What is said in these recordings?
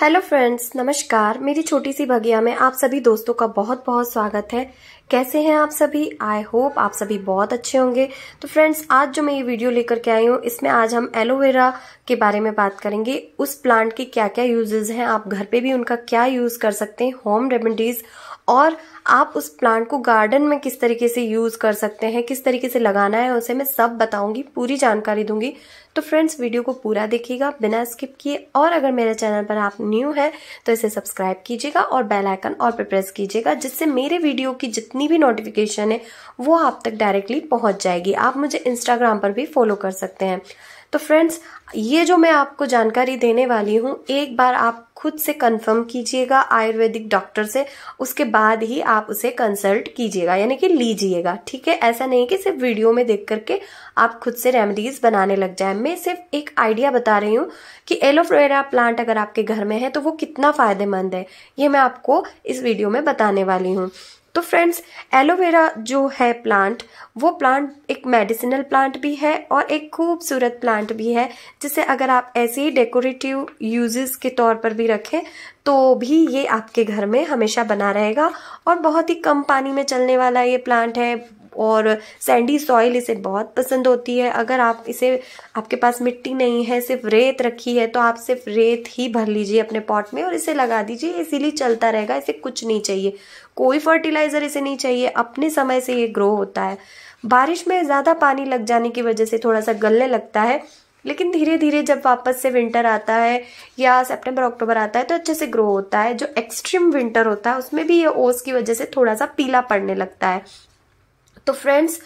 hello friends नमस्कार मेरी छोटी सी बगिया में आप सभी दोस्तों का बहुत बहुत स्वागत है कैसे हैं आप सभी आई होप आप सभी बहुत अच्छे होंगे तो फ्रेंड्स आज जो मैं ये वीडियो लेकर के आई हूँ इसमें आज हम एलोवेरा के बारे में बात करेंगे उस प्लांट के क्या क्या यूजेज हैं आप घर पे भी उनका क्या यूज कर सकते हैं होम रेमेडीज और आप उस प्लांट को गार्डन में किस तरीके से यूज कर सकते हैं किस तरीके से लगाना है उसे मैं सब बताऊंगी पूरी जानकारी दूंगी तो फ्रेंड्स वीडियो को पूरा देखिएगा बिना स्किप किए और अगर मेरे चैनल पर आप न्यू हैं तो इसे सब्सक्राइब कीजिएगा और बेल आइकन और पर प्रेस कीजिएगा जिससे मेरे वीडियो की जितनी भी नोटिफिकेशन है वो आप तक डायरेक्टली पहुंच जाएगी आप मुझे इंस्टाग्राम पर भी फॉलो कर सकते हैं तो फ्रेंड्स ये जो मैं आपको जानकारी देने वाली हूँ एक बार आप खुद से कंफर्म कीजिएगा आयुर्वेदिक डॉक्टर से उसके बाद ही आप उसे कंसल्ट कीजिएगा यानी कि लीजिएगा ठीक है ऐसा नहीं कि सिर्फ वीडियो में देख करके आप खुद से रेमेडीज बनाने लग जाए मैं सिर्फ एक आइडिया बता रही हूँ कि एलोफ्रेरा प्लांट अगर आपके घर में है तो वो कितना फायदेमंद है ये मैं आपको इस वीडियो में बताने वाली हूँ तो फ्रेंड्स एलोवेरा जो है प्लांट वो प्लांट एक मेडिसिनल प्लांट भी है और एक खूबसूरत प्लांट भी है जिसे अगर आप ऐसे ही डेकोरेटिव यूजेस के तौर पर भी रखें तो भी ये आपके घर में हमेशा बना रहेगा और बहुत ही कम पानी में चलने वाला ये प्लांट है और सैंडी सॉइल इसे बहुत पसंद होती है अगर आप इसे आपके पास मिट्टी नहीं है सिर्फ रेत रखी है तो आप सिर्फ रेत ही भर लीजिए अपने पॉट में और इसे लगा दीजिए इसीलिए चलता रहेगा इसे कुछ नहीं चाहिए कोई फर्टिलाइज़र इसे नहीं चाहिए अपने समय से ये ग्रो होता है बारिश में ज़्यादा पानी लग जाने की वजह से थोड़ा सा गलने लगता है लेकिन धीरे धीरे जब वापस से विंटर आता है या सितंबर अक्टूबर आता है तो अच्छे से ग्रो होता है जो एक्सट्रीम विंटर होता है उसमें भी ये ओस की वजह से थोड़ा सा पीला पड़ने लगता है तो फ्रेंड्स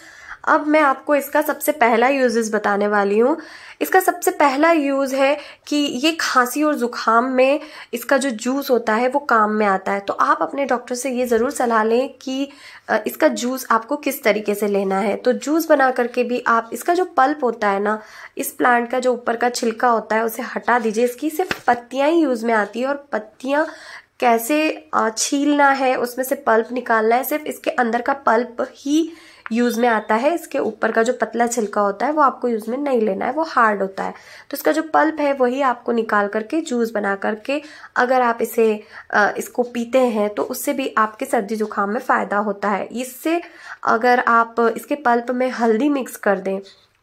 अब मैं आपको इसका सबसे पहला यूजेस बताने वाली हूँ इसका सबसे पहला यूज़ है कि ये खांसी और ज़ुकाम में इसका जो जूस होता है वो काम में आता है तो आप अपने डॉक्टर से ये ज़रूर सलाह लें कि इसका जूस आपको किस तरीके से लेना है तो जूस बना करके भी आप इसका जो पल्प होता है ना इस प्लांट का जो ऊपर का छिलका होता है उसे हटा दीजिए इसकी सिर्फ पत्तियाँ ही यूज़ में आती है और पत्तियाँ कैसे छीलना है उसमें से पल्प निकालना है सिर्फ इसके अंदर का पल्प ही यूज़ में आता है इसके ऊपर का जो पतला छिलका होता है वो आपको यूज़ में नहीं लेना है वो हार्ड होता है तो इसका जो पल्प है वही आपको निकाल करके जूस बना करके अगर आप इसे इसको पीते हैं तो उससे भी आपके सर्दी जुकाम में फ़ायदा होता है इससे अगर आप इसके पल्प में हल्दी मिक्स कर दें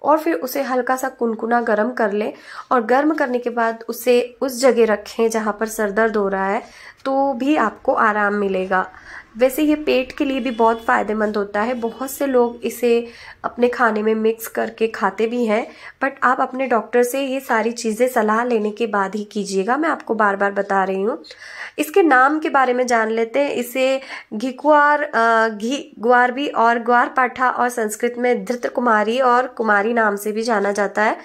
और फिर उसे हल्का सा कुनकुना गर्म कर लें और गर्म करने के बाद उसे उस जगह रखें जहाँ पर सर दर्द हो रहा है तो भी आपको आराम मिलेगा वैसे ये पेट के लिए भी बहुत फ़ायदेमंद होता है बहुत से लोग इसे अपने खाने में मिक्स करके खाते भी हैं बट आप अपने डॉक्टर से ये सारी चीज़ें सलाह लेने के बाद ही कीजिएगा मैं आपको बार बार बता रही हूँ इसके नाम के बारे में जान लेते हैं इसे घिकुआर घी ग्वार भी और ग्वार पाठा और संस्कृत में धृत कुमारी और कुमारी नाम से भी जाना जाता है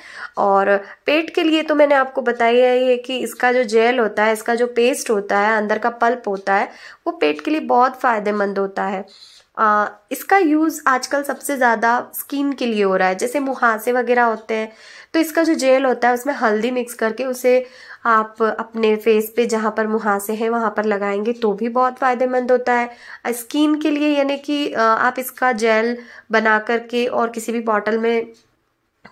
और पेट के लिए तो मैंने आपको बताया ही है कि इसका जो जेल होता है इसका जो पेस्ट होता है अंदर का पल्प होता है वो पेट के लिए बहुत फ़ायदेमंद होता है आ, इसका यूज़ आजकल सबसे ज़्यादा स्किन के लिए हो रहा है जैसे मुहासे वगैरह होते हैं तो इसका जो जेल होता है उसमें हल्दी मिक्स करके उसे आप अपने फेस पे जहाँ पर मुहासे हैं वहाँ पर लगाएंगे तो भी बहुत फ़ायदेमंद होता है स्किन के लिए यानी कि आप इसका जेल बना करके और किसी भी बॉटल में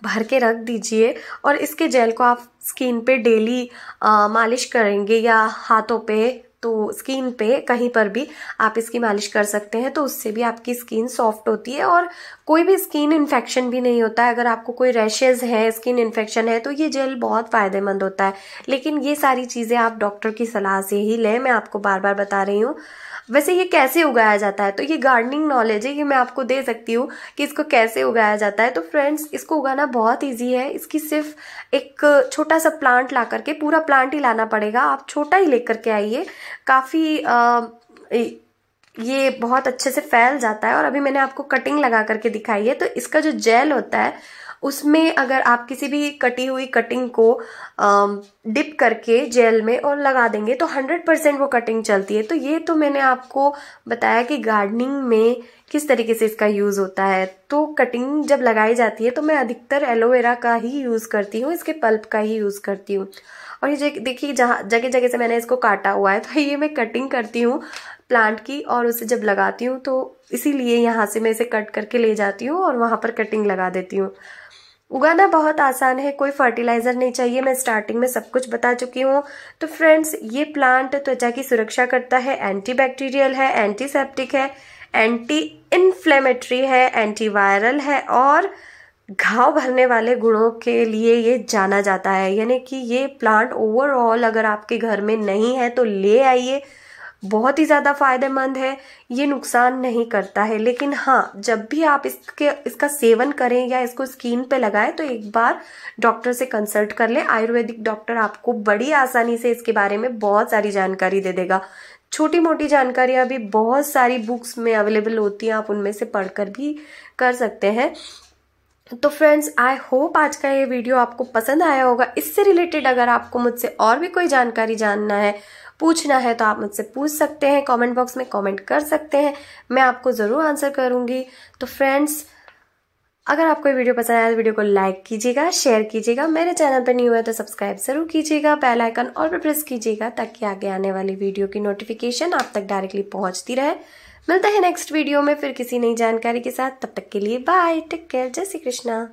भर के रख दीजिए और इसके जेल को आप स्किन पे डेली मालिश करेंगे या हाथों पे तो स्किन पे कहीं पर भी आप इसकी मालिश कर सकते हैं तो उससे भी आपकी स्किन सॉफ्ट होती है और कोई भी स्किन इन्फेक्शन भी नहीं होता है अगर आपको कोई रैशेज है स्किन इन्फेक्शन है तो ये जेल बहुत फ़ायदेमंद होता है लेकिन ये सारी चीज़ें आप डॉक्टर की सलाह से ही लें मैं आपको बार बार बता रही हूँ वैसे ये कैसे उगाया जाता है तो ये गार्डनिंग नॉलेज है ये मैं आपको दे सकती हूँ कि इसको कैसे उगाया जाता है तो फ्रेंड्स इसको उगाना बहुत ईजी है इसकी सिर्फ एक छोटा सा प्लांट ला करके पूरा प्लांट ही लाना पड़ेगा आप छोटा ही लेकर के आइए काफ़ी ये बहुत अच्छे से फैल जाता है और अभी मैंने आपको कटिंग लगा करके दिखाई है तो इसका जो जेल होता है उसमें अगर आप किसी भी कटी हुई कटिंग को डिप करके जेल में और लगा देंगे तो 100 परसेंट वो कटिंग चलती है तो ये तो मैंने आपको बताया कि गार्डनिंग में किस तरीके से इसका यूज़ होता है तो कटिंग जब लगाई जाती है तो मैं अधिकतर एलोवेरा का ही यूज़ करती हूँ इसके पल्प का ही यूज़ करती हूँ और ये देखिए जहाँ जगह जगह से मैंने इसको काटा हुआ है तो ये मैं कटिंग करती हूँ प्लांट की और उसे जब लगाती हूँ तो इसीलिए यहाँ से मैं इसे कट करके ले जाती हूँ और वहाँ पर कटिंग लगा देती हूँ उगाना बहुत आसान है कोई फर्टिलाइजर नहीं चाहिए मैं स्टार्टिंग में सब कुछ बता चुकी हूँ तो फ्रेंड्स ये प्लांट त्वचा की सुरक्षा करता है एंटीबैक्टीरियल है एंटीसेप्टिक है एंटी इन्फ्लेमेटरी है एंटीवायरल है और घाव भरने वाले गुणों के लिए ये जाना जाता है यानी कि ये प्लांट ओवरऑल अगर आपके घर में नहीं है तो ले आइए बहुत ही ज़्यादा फायदेमंद है ये नुकसान नहीं करता है लेकिन हाँ जब भी आप इसके इसका सेवन करें या इसको स्किन पे लगाएं तो एक बार डॉक्टर से कंसल्ट कर लें आयुर्वेदिक डॉक्टर आपको बड़ी आसानी से इसके बारे में बहुत सारी जानकारी दे देगा छोटी मोटी जानकारियाँ भी बहुत सारी बुक्स में अवेलेबल होती हैं आप उनमें से पढ़कर भी कर सकते हैं तो फ्रेंड्स आई होप आज का ये वीडियो आपको पसंद आया होगा इससे रिलेटेड अगर आपको मुझसे और भी कोई जानकारी जानना है पूछना है तो आप मुझसे पूछ सकते हैं कमेंट बॉक्स में कमेंट कर सकते हैं मैं आपको ज़रूर आंसर करूंगी तो फ्रेंड्स अगर आपको ये वीडियो पसंद आया तो वीडियो को लाइक कीजिएगा शेयर कीजिएगा मेरे चैनल पर न्यू है तो सब्सक्राइब जरूर कीजिएगा बेल आइकन और भी प्रेस कीजिएगा ताकि आगे आने वाली वीडियो की नोटिफिकेशन आप तक डायरेक्टली पहुंचती रहे मिलते हैं नेक्स्ट वीडियो में फिर किसी नई जानकारी के साथ तब तक के लिए बाय टेक केयर जय श्री कृष्णा